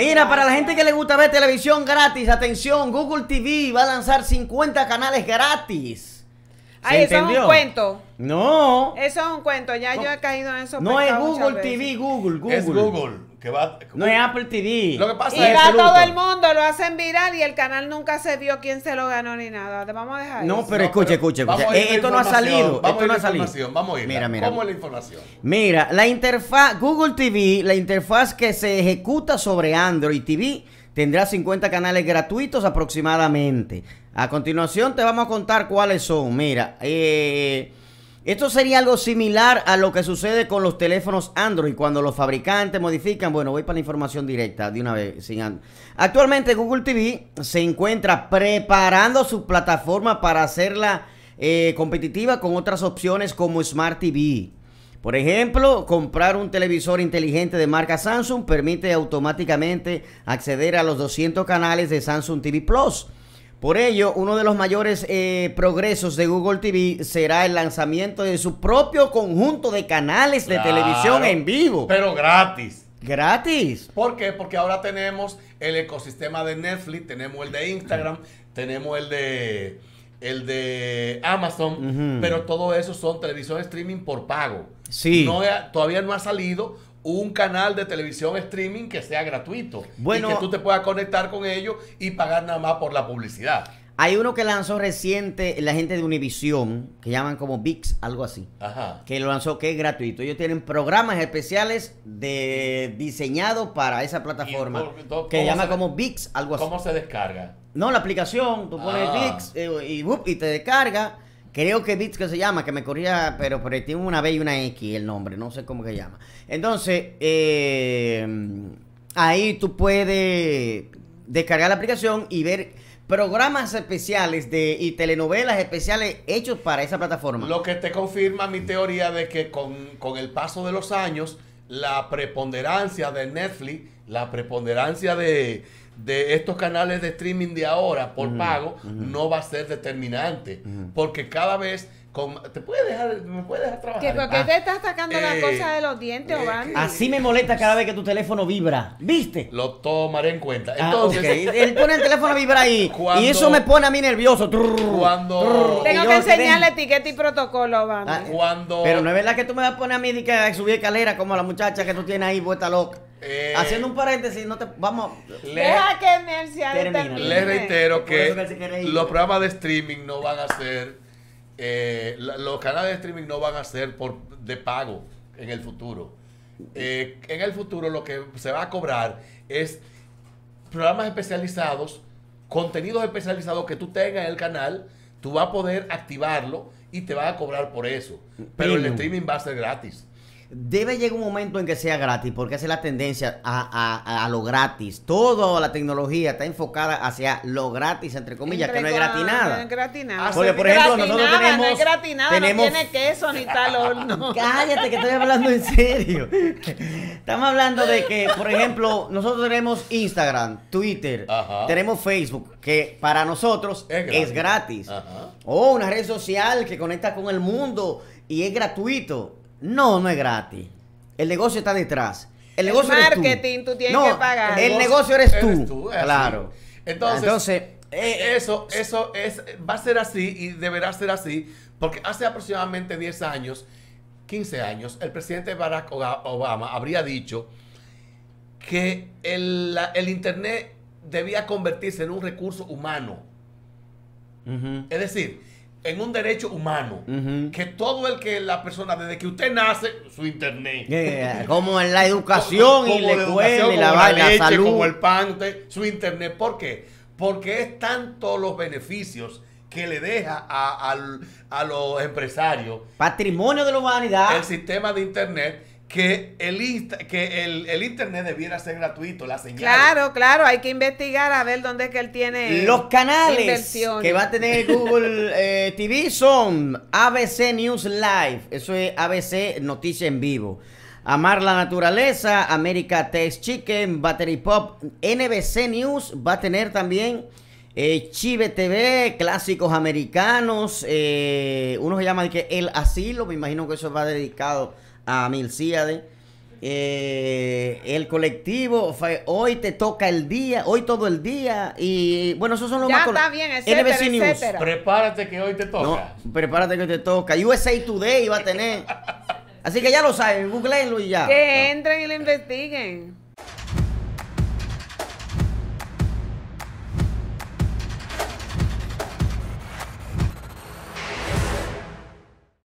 Mira, para la gente que le gusta ver televisión gratis, atención, Google TV va a lanzar 50 canales gratis. Ay, eso es un cuento. No. Eso es un cuento. Ya yo he caído en eso. No pues, es Google TV, Google, Google. Es Google. Que va, no es Apple TV. Lo que pasa y es va todo el mundo, lo hacen viral y el canal nunca se vio quién se lo ganó ni nada. Te vamos a dejar. No, pero escuche, escuche, eh, esto no ha salido. Vamos esto a no ha salido. Vamos a ir. Mira, mira. ¿Cómo es la información? Mira, la interfaz Google TV, la interfaz que se ejecuta sobre Android TV Tendrá 50 canales gratuitos aproximadamente. A continuación te vamos a contar cuáles son. Mira, eh, esto sería algo similar a lo que sucede con los teléfonos Android cuando los fabricantes modifican. Bueno, voy para la información directa de una vez. Actualmente Google TV se encuentra preparando su plataforma para hacerla eh, competitiva con otras opciones como Smart TV. Por ejemplo, comprar un televisor inteligente de marca Samsung permite automáticamente acceder a los 200 canales de Samsung TV Plus. Por ello, uno de los mayores eh, progresos de Google TV será el lanzamiento de su propio conjunto de canales de televisión en vivo. Pero gratis. Gratis. ¿Por qué? Porque ahora tenemos el ecosistema de Netflix, tenemos el de Instagram, tenemos el de el de Amazon, pero todo eso son televisores streaming por pago. Sí. todavía no ha salido un canal de televisión streaming que sea gratuito. Bueno, y que tú te puedas conectar con ellos y pagar nada más por la publicidad. Hay uno que lanzó reciente la gente de Univision, que llaman como VIX, algo así. Ajá. Que lo lanzó que es gratuito. Ellos tienen programas especiales de diseñados para esa plataforma. que llama como VIX, algo así. ¿Cómo se descarga? No, la aplicación, tú pones ah. VIX eh, y, uh, y te descarga. Creo que Bits que se llama, que me corría, pero, tiene una B y una X el nombre, no sé cómo se llama. Entonces, eh, ahí tú puedes descargar la aplicación y ver programas especiales de, y telenovelas especiales hechos para esa plataforma. Lo que te confirma mi teoría de que con el paso de los años, la preponderancia de Netflix, la preponderancia de, de estos canales de streaming de ahora por pago no va a ser determinante. Porque cada vez con, te puede dejar, me puede dejar trabajar. ¿Por qué te ah, estás sacando la eh, cosa de los dientes, Así me molesta cada vez que tu teléfono vibra. ¿Viste? Lo tomaré en cuenta. Ah, Entonces, él pone el teléfono a vibra ahí. y eso me pone a mí nervioso. Cuando tengo que enseñarle etiqueta y protocolo, Obama. Ah, eh. cuando Pero no es verdad que tú me vas a poner a mí que subir calera como la muchacha que tú tienes ahí, vuelta loca. Eh, Haciendo un paréntesis, no te vamos. Deja que termine. Les reitero que, los programas de streaming no van a ser, eh, los canales de streaming no van a ser por de pago en el futuro. Eh, en el futuro lo que se va a cobrar es programas especializados, contenidos especializados que tú tengas en el canal, tú vas a poder activarlo y te va a cobrar por eso. Pero el streaming va a ser gratis. Debe llegar un momento en que sea gratis, porque hace es la tendencia a, lo gratis. Toda la tecnología está enfocada hacia lo gratis, entre comillas, que no es gratinada No es ah, Porque, por ejemplo, gratinada, nosotros tenemos. No tiene queso ni tal horno. Cállate, que estoy hablando en serio. Estamos hablando de que, por ejemplo, nosotros tenemos Instagram, Twitter, tenemos Facebook, que para nosotros es gratis. O una red social que conecta con el mundo y es gratuito. No, no es gratis. El negocio está detrás. El negocio el marketing, tú. tienes que pagar. El negocio eres tú. claro. Entonces, Entonces eh, eh, eh, eso, eso es, va a ser así y deberá ser así, porque hace aproximadamente 10 años, 15 años, el presidente Barack Obama habría dicho que el, Internet debía convertirse en un recurso humano. Es decir, en un derecho humano, que todo el que la persona, desde que usted nace, su internet. Eh, como en la educación y la escuela y la, salud. Como el pan, su internet. ¿Por qué? Porque es tanto los beneficios que le deja a, a los empresarios. Patrimonio de la humanidad. El sistema de internet que el, que el, internet debiera ser gratuito, la señal. Claro, claro, hay que investigar a ver dónde es que él tiene Los canales que va a tener Google eh, TV son ABC News Live, eso es ABC Noticia en Vivo. Amar la Naturaleza, América Test Chicken, Battery Pop, NBC News va a tener también eh, Chive TV, Clásicos Americanos, eh, uno se llama que El Asilo, me imagino que eso va dedicado a Milciade. Eh, el colectivo, hoy te toca el día, hoy todo el día. Y bueno, esos son los más. Está Prepárate que hoy te toca. prepárate que te toca. USA Today va a tener. Así que ya lo saben, googleenlo y ya. Que entren y lo investiguen.